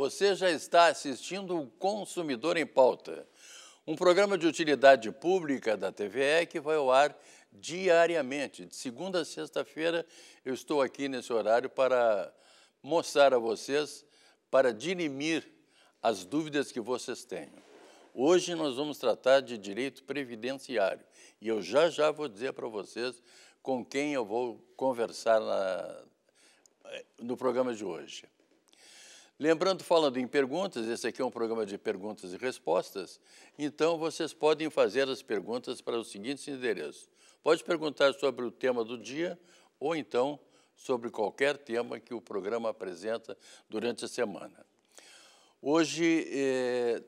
Você já está assistindo o Consumidor em Pauta, um programa de utilidade pública da TVE que vai ao ar diariamente. De segunda a sexta-feira, eu estou aqui nesse horário para mostrar a vocês, para dirimir as dúvidas que vocês tenham. Hoje nós vamos tratar de direito previdenciário e eu já já vou dizer para vocês com quem eu vou conversar na, eh, no programa de hoje. Lembrando, falando em perguntas, esse aqui é um programa de perguntas e respostas, então vocês podem fazer as perguntas para os seguintes endereços. Pode perguntar sobre o tema do dia ou então sobre qualquer tema que o programa apresenta durante a semana. Hoje eh,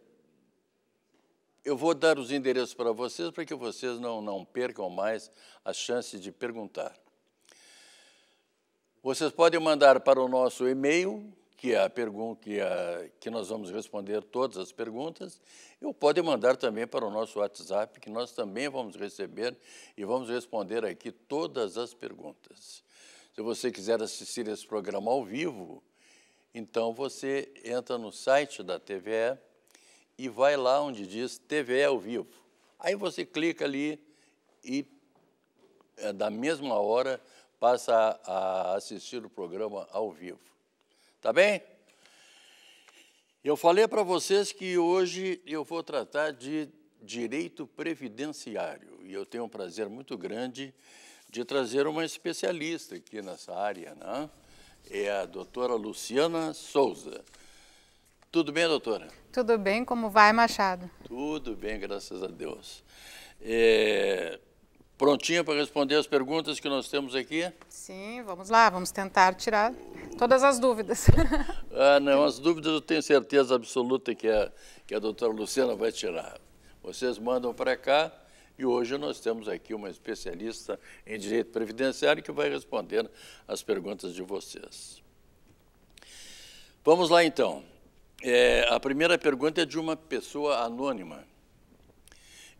eu vou dar os endereços para vocês para que vocês não, não percam mais a chance de perguntar. Vocês podem mandar para o nosso e-mail que a pergunta que, a, que nós vamos responder todas as perguntas, ou pode mandar também para o nosso WhatsApp, que nós também vamos receber e vamos responder aqui todas as perguntas. Se você quiser assistir esse programa ao vivo, então você entra no site da TVE e vai lá onde diz TVE ao vivo. Aí você clica ali e eh, da mesma hora passa a assistir o programa ao vivo. Tá bem? Eu falei para vocês que hoje eu vou tratar de direito previdenciário e eu tenho um prazer muito grande de trazer uma especialista aqui nessa área, né? É a doutora Luciana Souza. Tudo bem, doutora? Tudo bem, como vai, Machado? Tudo bem, graças a Deus. É, Prontinha para responder as perguntas que nós temos aqui? Sim, vamos lá, vamos tentar tirar todas as dúvidas. ah, não, as dúvidas eu tenho certeza absoluta que a, que a doutora Luciana vai tirar. Vocês mandam para cá e hoje nós temos aqui uma especialista em direito previdenciário que vai responder as perguntas de vocês. Vamos lá então. É, a primeira pergunta é de uma pessoa anônima.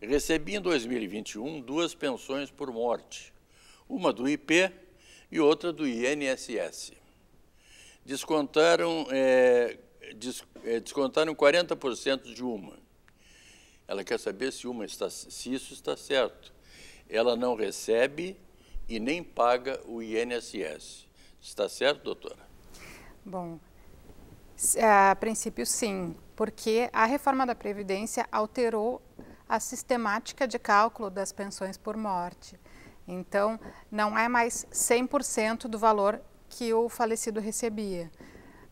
Recebi em 2021 duas pensões por morte, uma do IP e outra do INSS. Descontaram, é, é descontaram 40% de uma. Ela quer saber se, uma está, se isso está certo. Ela não recebe e nem paga o INSS. Está certo, doutora? Bom, a princípio sim, porque a reforma da Previdência alterou a sistemática de cálculo das pensões por morte. Então, não é mais 100% do valor que o falecido recebia.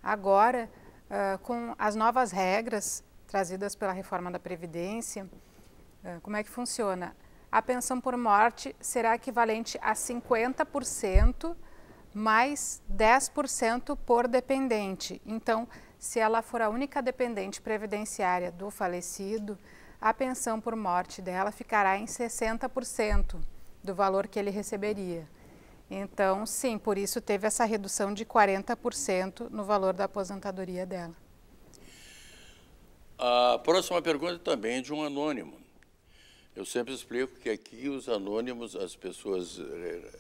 Agora, uh, com as novas regras trazidas pela reforma da Previdência, uh, como é que funciona? A pensão por morte será equivalente a 50% mais 10% por dependente. Então, se ela for a única dependente previdenciária do falecido, a pensão por morte dela ficará em 60% do valor que ele receberia. Então, sim, por isso teve essa redução de 40% no valor da aposentadoria dela. A próxima pergunta também é de um anônimo. Eu sempre explico que aqui os anônimos, as pessoas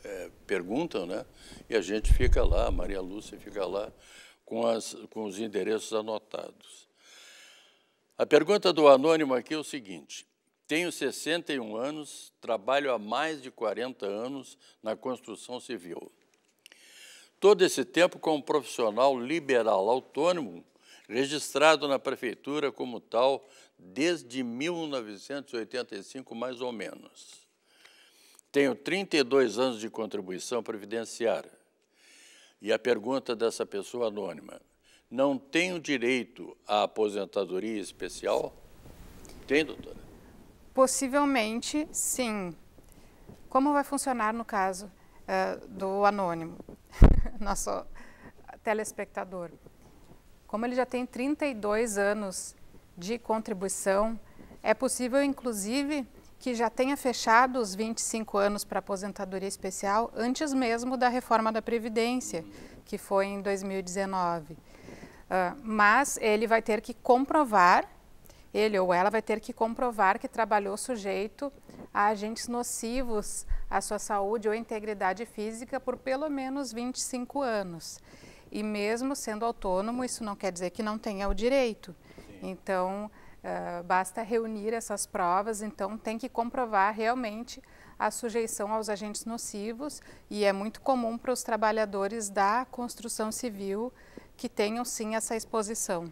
é, perguntam, né? E a gente fica lá, a Maria Lúcia fica lá com, as, com os endereços anotados. A pergunta do anônimo aqui é o seguinte: tenho 61 anos, trabalho há mais de 40 anos na construção civil. Todo esse tempo como profissional liberal autônomo, registrado na prefeitura como tal desde 1985, mais ou menos. Tenho 32 anos de contribuição previdenciária. E a pergunta dessa pessoa anônima: não tem o direito à aposentadoria especial? Tem, doutora? Possivelmente, sim. Como vai funcionar no caso uh, do anônimo, nosso telespectador? Como ele já tem 32 anos de contribuição, é possível, inclusive, que já tenha fechado os 25 anos para aposentadoria especial antes mesmo da reforma da Previdência, que foi em 2019. Ah, mas ele vai ter que comprovar, ele ou ela vai ter que comprovar que trabalhou sujeito a agentes nocivos à sua saúde ou integridade física por pelo menos 25 anos. E mesmo sendo autônomo, isso não quer dizer que não tenha o direito. Então, uh, basta reunir essas provas, então tem que comprovar realmente a sujeição aos agentes nocivos e é muito comum para os trabalhadores da construção civil que tenham sim essa exposição.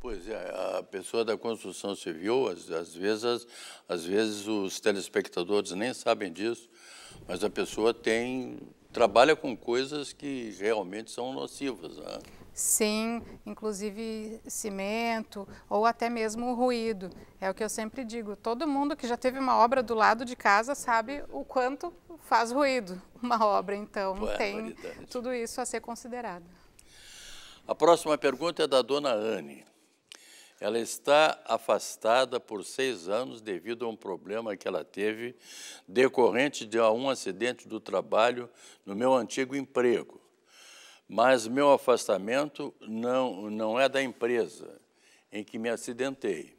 Pois é, a pessoa da construção civil, às, às, vezes, às vezes os telespectadores nem sabem disso, mas a pessoa tem trabalha com coisas que realmente são nocivas. Né? Sim, inclusive cimento ou até mesmo ruído. É o que eu sempre digo. Todo mundo que já teve uma obra do lado de casa sabe o quanto faz ruído uma obra. Então, Boa, é tem tudo isso a ser considerado. A próxima pergunta é da dona Anne. Ela está afastada por seis anos devido a um problema que ela teve decorrente de um acidente do trabalho no meu antigo emprego. Mas meu afastamento não, não é da empresa em que me acidentei.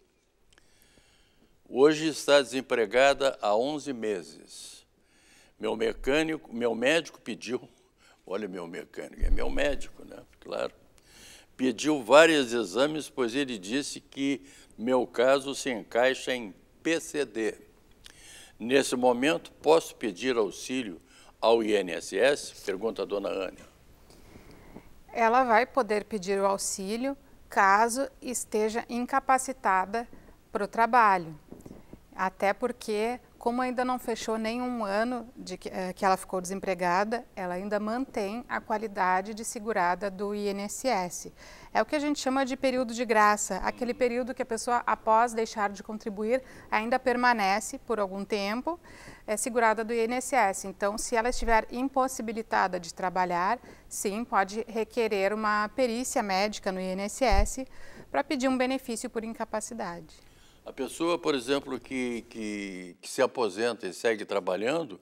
Hoje está desempregada há 11 meses. Meu mecânico, meu médico pediu, olha meu mecânico, é meu médico, né? Claro Pediu vários exames, pois ele disse que meu caso se encaixa em PCD. Nesse momento, posso pedir auxílio ao INSS? Pergunta a dona Ana. Ela vai poder pedir o auxílio caso esteja incapacitada para o trabalho. Até porque como ainda não fechou nenhum ano de que, é, que ela ficou desempregada, ela ainda mantém a qualidade de segurada do INSS. É o que a gente chama de período de graça, aquele período que a pessoa, após deixar de contribuir, ainda permanece por algum tempo é, segurada do INSS. Então, se ela estiver impossibilitada de trabalhar, sim, pode requerer uma perícia médica no INSS para pedir um benefício por incapacidade. A pessoa, por exemplo, que, que, que se aposenta e segue trabalhando,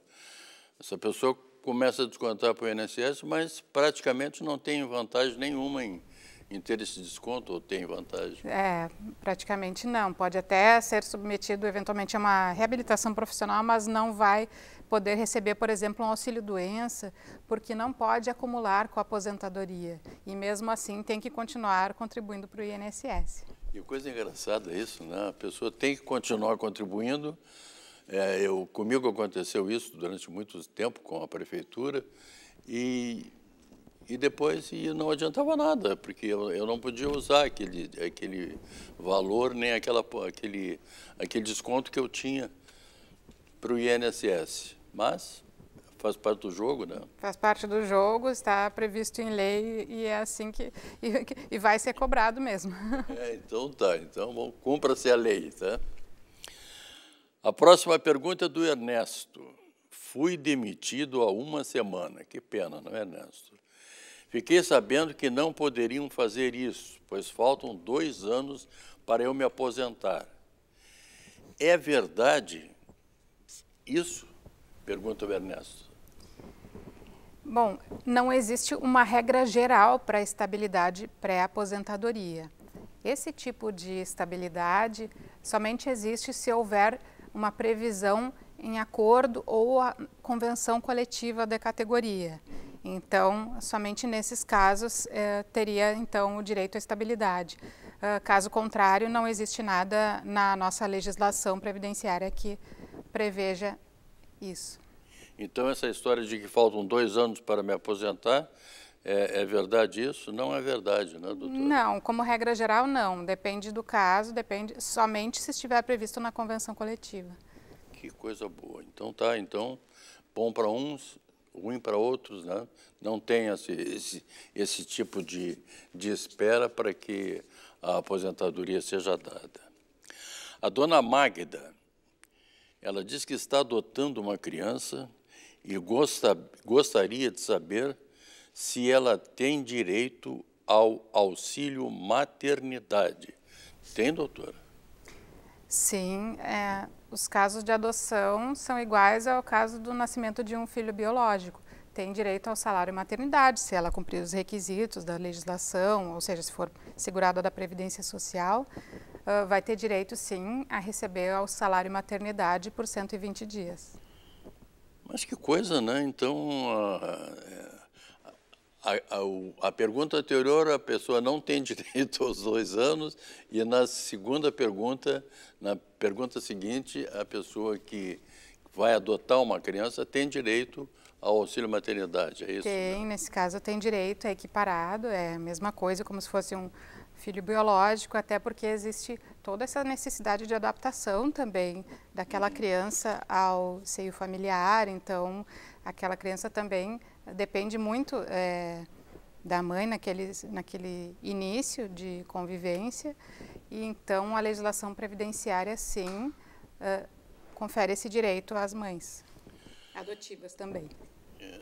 essa pessoa começa a descontar para o INSS, mas praticamente não tem vantagem nenhuma em, em ter esse desconto ou tem vantagem? É, praticamente não. Pode até ser submetido eventualmente a uma reabilitação profissional, mas não vai poder receber, por exemplo, um auxílio-doença, porque não pode acumular com a aposentadoria. E mesmo assim tem que continuar contribuindo para o INSS. E coisa engraçada é isso, né? A pessoa tem que continuar contribuindo. É, eu, comigo aconteceu isso durante muito tempo com a prefeitura e, e depois e não adiantava nada, porque eu, eu não podia usar aquele, aquele valor nem aquela, aquele, aquele desconto que eu tinha para o INSS. Mas faz parte do jogo, né? Faz parte do jogo, está previsto em lei e é assim que e, e vai ser cobrado mesmo. É, então tá, então cumpra-se a lei, tá? A próxima pergunta é do Ernesto. Fui demitido há uma semana. Que pena, não é, Ernesto? Fiquei sabendo que não poderiam fazer isso, pois faltam dois anos para eu me aposentar. É verdade isso? Pergunta o Ernesto. Bom, não existe uma regra geral para a estabilidade pré-aposentadoria. Esse tipo de estabilidade somente existe se houver uma previsão em acordo ou a convenção coletiva da categoria. Então, somente nesses casos eh, teria então o direito à estabilidade. Uh, caso contrário, não existe nada na nossa legislação previdenciária que preveja isso. Então, essa história de que faltam dois anos para me aposentar, é, é, verdade isso? Não é verdade, né, doutora? Não, como regra geral, não. Depende do caso, depende somente se estiver previsto na convenção coletiva. Que coisa boa. Então tá, então, bom para uns, ruim para outros, né? Não tem esse, esse, esse tipo de, de espera para que a aposentadoria seja dada. A dona Magda, ela diz que está adotando uma criança e gosta, gostaria de saber se ela tem direito ao auxílio maternidade. Tem, doutora? Sim, é, os casos de adoção são iguais ao caso do nascimento de um filho biológico. Tem direito ao salário maternidade, se ela cumprir os requisitos da legislação, ou seja, se for segurada da Previdência Social, uh, vai ter direito, sim, a receber o salário maternidade por 120 dias. Mas que coisa, né? Então, a, a, a, a, pergunta anterior, a pessoa não tem direito aos dois anos, e na segunda pergunta, na pergunta seguinte, a pessoa que vai adotar uma criança tem direito ao auxílio maternidade, é isso? Tem, né? nesse caso tem direito, é equiparado, é a mesma coisa, como se fosse um filho biológico, até porque existe toda essa necessidade de adaptação também daquela criança ao seio familiar. Então, aquela criança também depende muito é, da mãe naquele, naquele início de convivência. E então, a legislação previdenciária, sim, é, confere esse direito às mães adotivas também.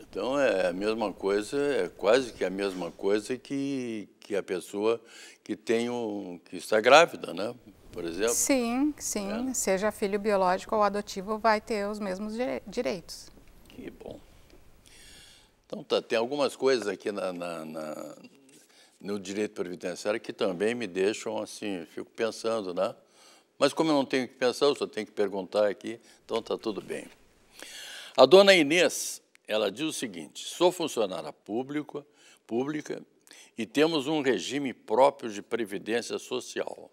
Então é a mesma coisa, é quase que a mesma coisa que, que a pessoa que tem um, que está grávida, né? Por exemplo. Sim, sim. É. Seja filho biológico ou adotivo, vai ter os mesmos direitos. Que bom. Então tá, tem algumas coisas aqui na, na, na, no direito previdenciário que também me deixam assim, fico pensando, né? Mas como eu não tenho que pensar, eu só tenho que perguntar aqui, então tá tudo bem. A dona Inês ela diz o seguinte: sou funcionária pública, pública e temos um regime próprio de previdência social.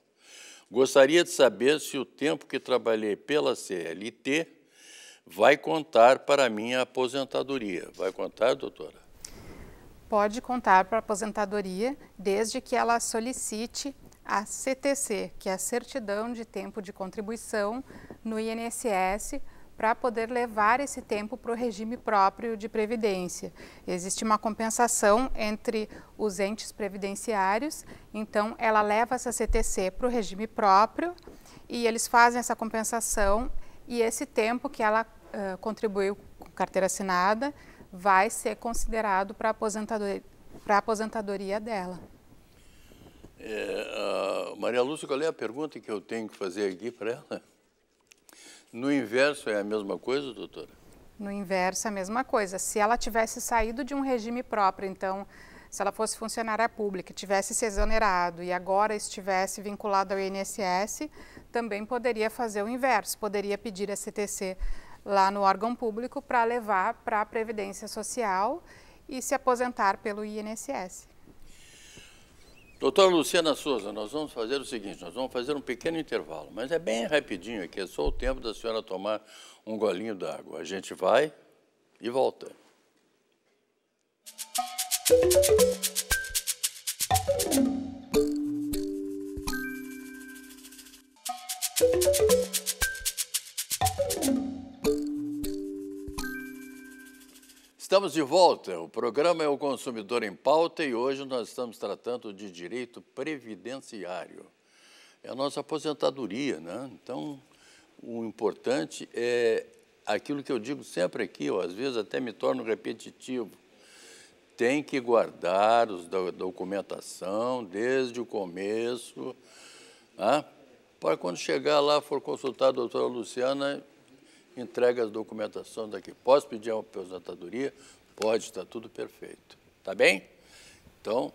Gostaria de saber se o tempo que trabalhei pela CLT vai contar para a minha aposentadoria. Vai contar, doutora? Pode contar para a aposentadoria, desde que ela solicite a CTC, que é a certidão de tempo de contribuição no INSS, para poder levar esse tempo para o regime próprio de previdência. Existe uma compensação entre os entes previdenciários, então ela leva essa CTC para o regime próprio e eles fazem essa compensação e esse tempo que ela uh, contribuiu com carteira assinada vai ser considerado para a aposentadoria, aposentadoria dela. É, Maria Lúcia, qual é a pergunta que eu tenho que fazer aqui para ela? No inverso é a mesma coisa, doutora? No inverso é a mesma coisa. Se ela tivesse saído de um regime próprio, então, se ela fosse funcionária pública, tivesse se exonerado e agora estivesse vinculada ao INSS, também poderia fazer o inverso, poderia pedir a CTC lá no órgão público para levar para a Previdência Social e se aposentar pelo INSS. Doutora Luciana Souza, nós vamos fazer o seguinte, nós vamos fazer um pequeno intervalo, mas é bem rapidinho aqui, é só o tempo da senhora tomar um golinho d'água. A gente vai e volta. Música Estamos de volta. O programa é o Consumidor em Pauta e hoje nós estamos tratando de direito previdenciário. É a nossa aposentadoria, né? Então, o importante é aquilo que eu digo sempre aqui, ou às vezes até me torno repetitivo. Tem que guardar os da documentação desde o começo, né? para quando chegar lá, for consultar a doutora Luciana, entrega as documentações daqui. Posso pedir uma aposentadoria? Pode, está tudo perfeito. Tá bem? Então,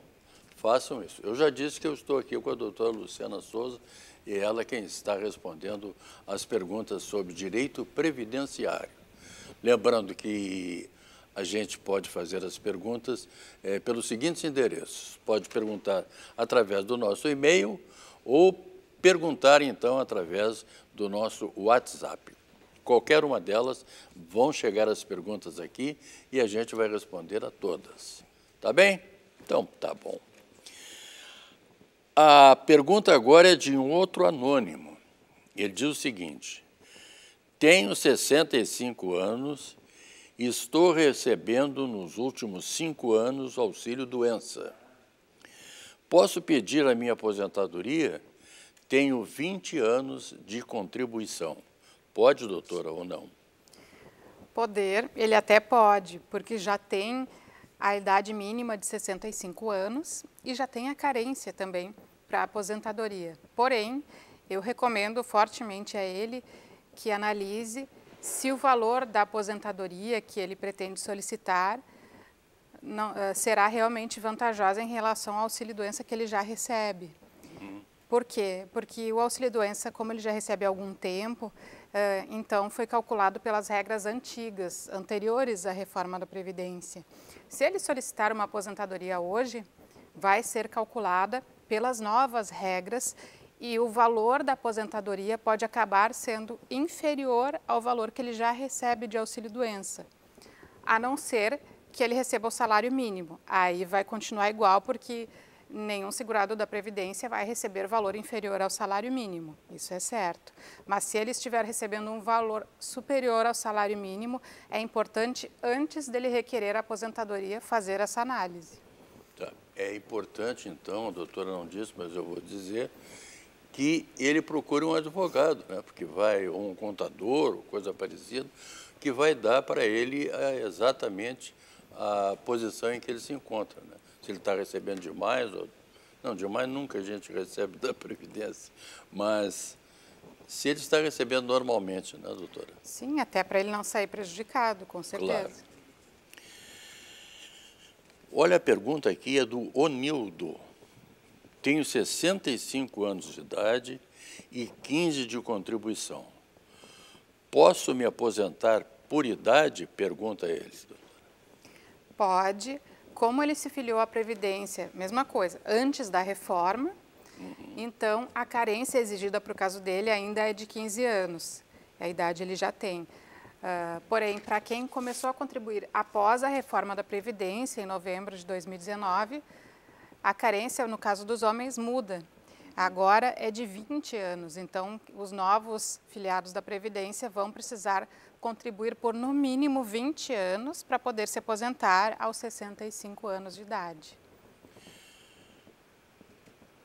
façam isso. Eu já disse que eu estou aqui com a doutora Luciana Souza e ela é quem está respondendo as perguntas sobre direito previdenciário. Lembrando que a gente pode fazer as perguntas é, pelos seguintes endereços. Pode perguntar através do nosso e-mail ou perguntar, então, através do nosso WhatsApp qualquer uma delas, vão chegar as perguntas aqui e a gente vai responder a todas. Tá bem? Então, tá bom. A pergunta agora é de um outro anônimo. Ele diz o seguinte: Tenho 65 anos e estou recebendo nos últimos cinco anos auxílio doença. Posso pedir a minha aposentadoria? Tenho 20 anos de contribuição. Pode, doutora, ou não? Poder, ele até pode, porque já tem a idade mínima de 65 anos e já tem a carência também para a aposentadoria. Porém, eu recomendo fortemente a ele que analise se o valor da aposentadoria que ele pretende solicitar não, eh, será realmente vantajosa em relação ao auxílio-doença que ele já recebe. Uhum. Por quê? Porque o auxílio-doença, como ele já recebe há algum tempo, eh, então foi calculado pelas regras antigas, anteriores à reforma da Previdência. Se ele solicitar uma aposentadoria hoje, vai ser calculada pelas novas regras e o valor da aposentadoria pode acabar sendo inferior ao valor que ele já recebe de auxílio-doença, a não ser que ele receba o salário mínimo. Aí vai continuar igual, porque nenhum segurado da Previdência vai receber valor inferior ao salário mínimo, isso é certo. Mas se ele estiver recebendo um valor superior ao salário mínimo, é importante, antes dele requerer a aposentadoria, fazer essa análise. Tá. É importante, então, a doutora não disse, mas eu vou dizer, que ele procure um advogado, né? porque vai, ou um contador, ou coisa parecida, que vai dar para ele eh, exatamente a posição em que ele se encontra. Né? se ele está recebendo demais. Ou... Não, demais nunca a gente recebe da Previdência, mas se ele está recebendo normalmente, né, doutora? Sim, até para ele não sair prejudicado, com certeza. Claro. Olha, a pergunta aqui é do Onildo. Tenho 65 anos de idade e 15 de contribuição. Posso me aposentar por idade? Pergunta ele. Pode como ele se filiou à Previdência, mesma coisa, antes da reforma, uhum. então a carência exigida para o caso dele ainda é de 15 anos, a idade ele já tem. Uh, porém, para quem começou a contribuir após a reforma da Previdência, em novembro de 2019, a carência, no caso dos homens, muda. Agora é de 20 anos, então os novos filiados da Previdência vão precisar contribuir por no mínimo 20 anos para poder se aposentar aos 65 anos de idade.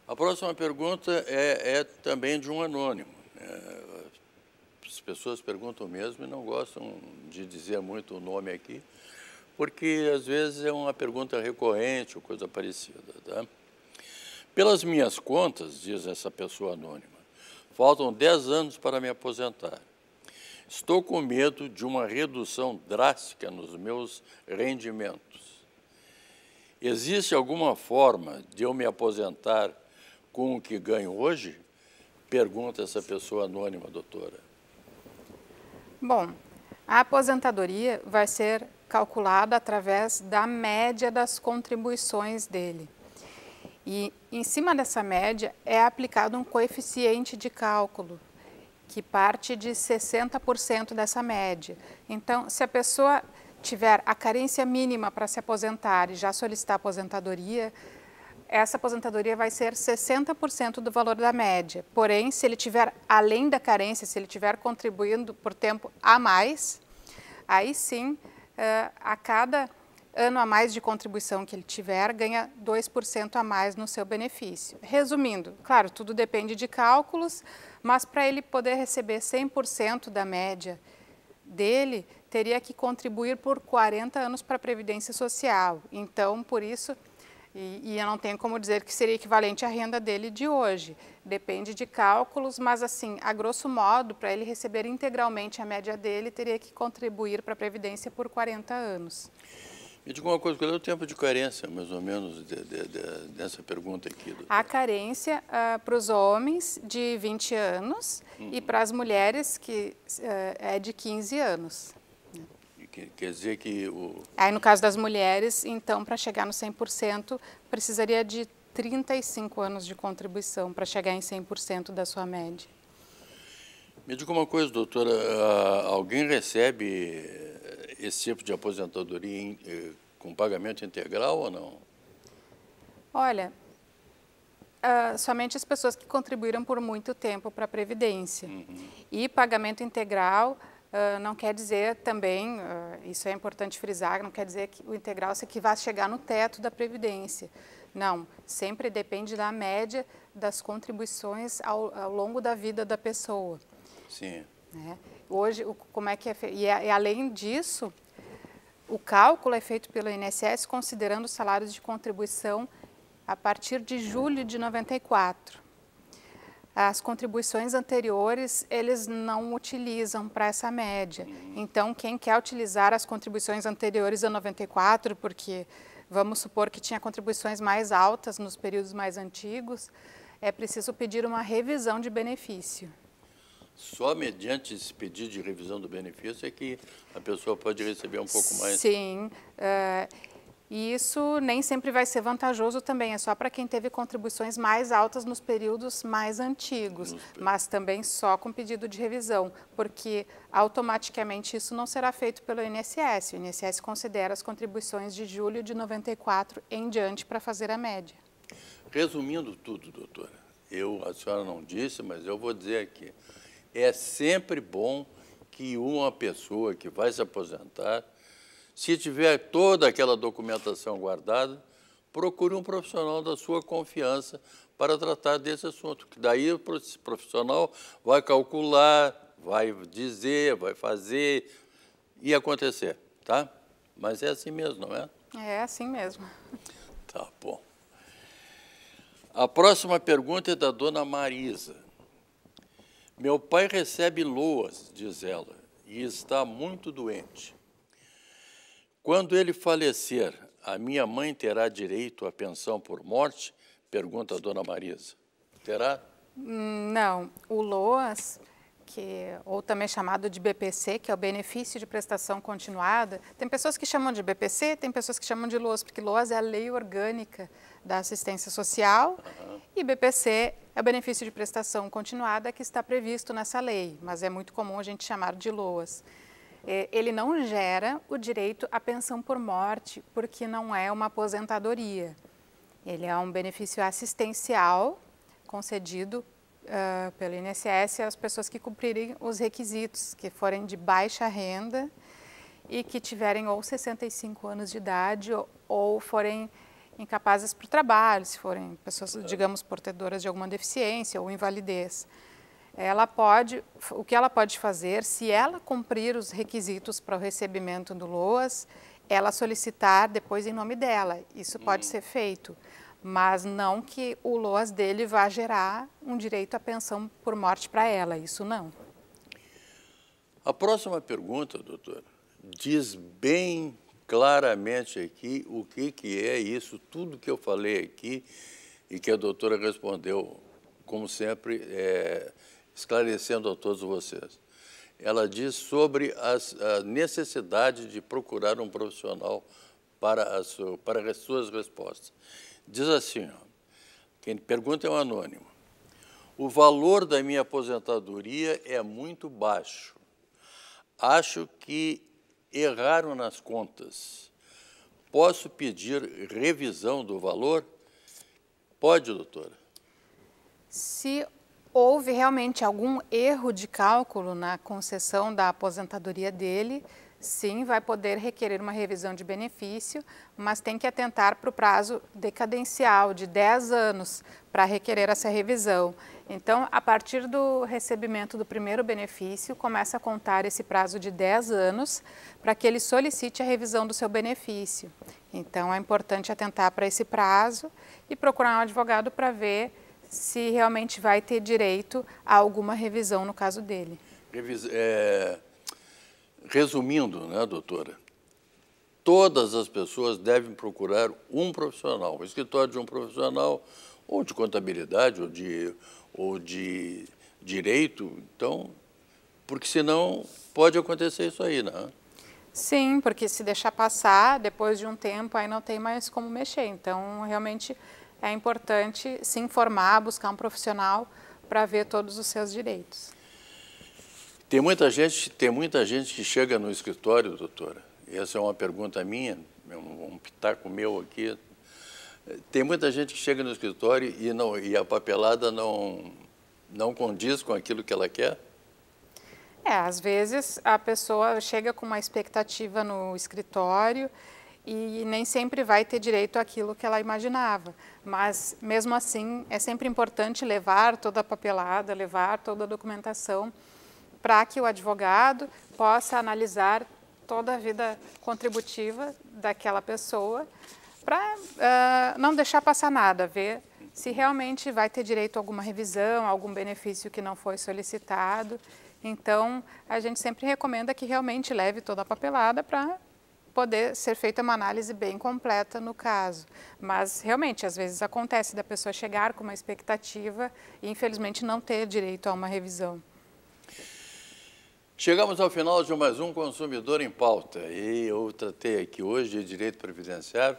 A próxima pergunta é, é também de um anônimo. Né? As pessoas perguntam mesmo e não gostam de dizer muito o nome aqui, porque às vezes é uma pergunta recorrente ou coisa parecida. Tá? Pelas minhas contas, diz essa pessoa anônima, faltam 10 anos para me aposentar. Estou com medo de uma redução drástica nos meus rendimentos. Existe alguma forma de eu me aposentar com o que ganho hoje? Pergunta essa pessoa anônima, doutora. Bom, a aposentadoria vai ser calculada através da média das contribuições dele. E em cima dessa média é aplicado um coeficiente de cálculo, que parte de 60% dessa média. Então, se a pessoa tiver a carência mínima para se aposentar e já solicitar aposentadoria, essa aposentadoria vai ser 60% do valor da média. Porém, se ele tiver além da carência, se ele tiver contribuindo por tempo a mais, aí sim, eh, a cada ano a mais de contribuição que ele tiver, ganha 2% a mais no seu benefício. Resumindo, claro, tudo depende de cálculos, mas para ele poder receber 100% da média dele, teria que contribuir por 40 anos para a Previdência Social. Então, por isso, e, e, eu não tenho como dizer que seria equivalente à renda dele de hoje. Depende de cálculos, mas assim, a grosso modo, para ele receber integralmente a média dele, teria que contribuir para a Previdência por 40 anos. Me diga uma coisa, qual é o tempo de carência, mais ou menos, de, de, de, dessa pergunta aqui? Doutor? A carência uh, ah, para os homens de 20 anos uhum. e para as mulheres que uh, é de 15 anos. quer dizer que o... Aí, no caso das mulheres, então, para chegar no 100%, precisaria de 35 anos de contribuição para chegar em 100% da sua média. Me diga uma coisa, doutora, uh, alguém recebe esse tipo de aposentadoria em, eh, com pagamento integral ou não? Olha, Uh, somente as pessoas que contribuíram por muito tempo para a Previdência. Uhum. E pagamento integral uh, não quer dizer também, uh, isso é importante frisar, não quer dizer que o integral se que vá chegar no teto da Previdência. Não, sempre depende da média das contribuições ao, ao longo da vida da pessoa. Sim. Né? Hoje, o, como é que é feito? E, é, e além disso, o cálculo é feito pelo INSS considerando os salários de contribuição a partir de julho de 94. As contribuições anteriores eles não utilizam para essa média. Então, quem quer utilizar as contribuições anteriores a 94, porque vamos supor que tinha contribuições mais altas nos períodos mais antigos, é preciso pedir uma revisão de benefício. Só mediante esse pedido de revisão do benefício é que a pessoa pode receber um pouco mais. Sim. É, e isso nem sempre vai ser vantajoso também, é só para quem teve contribuições mais altas nos períodos mais antigos, mas também só com pedido de revisão, porque automaticamente isso não será feito pelo INSS. O INSS considera as contribuições de julho de 94 em diante para fazer a média. Resumindo tudo, doutora, eu, a senhora não disse, mas eu vou dizer aqui é sempre bom que uma pessoa que vai se aposentar, se tiver toda aquela documentação guardada, procure um profissional da sua confiança para tratar desse assunto. Que daí o profissional vai calcular, vai dizer, vai fazer e acontecer, tá? Mas é assim mesmo, não é? É assim mesmo. Tá bom. A próxima pergunta é da dona Marisa. Meu pai recebe loas, diz ela, e está muito doente. Quando ele falecer, a minha mãe terá direito à pensão por morte? Pergunta a dona Marisa. Terá? Hum, não. O LOAS, que, ou também chamado de BPC, que é o benefício de prestação continuada, tem pessoas que chamam de BPC, tem pessoas que chamam de LOAS, porque LOAS é a lei orgânica da Assistência Social uhum. e BPC é o benefício de prestação continuada que está previsto nessa lei, mas é muito comum a gente chamar de LOAS. É, ele não gera o direito à pensão por morte, porque não é uma aposentadoria. Ele é um benefício assistencial concedido uh, pelo INSS às pessoas que cumprirem os requisitos, que forem de baixa renda e que tiverem ou 65 anos de idade ou, ou forem incapazes para o trabalho, se forem pessoas, digamos, portadoras de alguma deficiência ou invalidez. Ela pode, o que ela pode fazer, se ela cumprir os requisitos para o recebimento do LOAS, ela solicitar depois em nome dela. Isso pode hum. ser feito, mas não que o LOAS dele vá gerar um direito à pensão por morte para ela, isso não. A próxima pergunta, doutora, diz bem claramente aqui o que, que é isso, tudo que eu falei aqui e que a doutora respondeu, como sempre, é, esclarecendo a todos vocês. Ela diz sobre as, a necessidade de procurar um profissional para, as, para as suas respostas. Diz assim, ó, quem pergunta é um anônimo. O valor da minha aposentadoria é muito baixo. Acho que erraram nas contas. Posso pedir revisão do valor? Pode, doutora. Se houve realmente algum erro de cálculo na concessão da aposentadoria dele, sim, vai poder requerer uma revisão de benefício, mas tem que atentar para o prazo decadencial de 10 anos para requerer essa revisão. Então, a partir do recebimento do primeiro benefício, começa a contar esse prazo de 10 anos para que ele solicite a revisão do seu benefício. Então, é importante atentar para esse prazo e procurar um advogado para ver se realmente vai ter direito a alguma revisão no caso dele. É, resumindo, né, doutora? Todas as pessoas devem procurar um profissional, o escritório de um profissional, ou de contabilidade, ou de ou de direito, então, porque senão pode acontecer isso aí, né? Sim, porque se deixar passar, depois de um tempo, aí não tem mais como mexer. Então, realmente é importante se informar, buscar um profissional para ver todos os seus direitos. Tem muita gente, tem muita gente que chega no escritório, doutora. Essa é uma pergunta minha, é um pitaco meu aqui, tem muita gente que chega no escritório e, não, e a papelada não, não condiz com aquilo que ela quer? É, às vezes a pessoa chega com uma expectativa no escritório e nem sempre vai ter direito àquilo que ela imaginava. Mas, mesmo assim, é sempre importante levar toda a papelada, levar toda a documentação para que o advogado possa analisar toda a vida contributiva daquela pessoa para uh, ah, não deixar passar nada, ver se realmente vai ter direito a alguma revisão, algum benefício que não foi solicitado. Então, a gente sempre recomenda que realmente leve toda a papelada para poder ser feita uma análise bem completa no caso. Mas realmente, às vezes acontece da pessoa chegar com uma expectativa e infelizmente não ter direito a uma revisão. Chegamos ao final de mais um Consumidor em Pauta. E eu tratei aqui hoje de direito previdenciário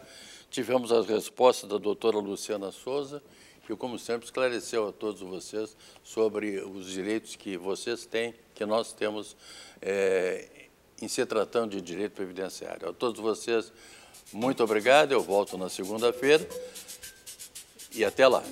Tivemos as respostas da doutora Luciana Souza, que, como sempre, esclareceu a todos vocês sobre os direitos que vocês têm, que nós temos é, em se tratando de direito previdenciário. A todos vocês, muito obrigado. Eu volto na segunda-feira e até lá.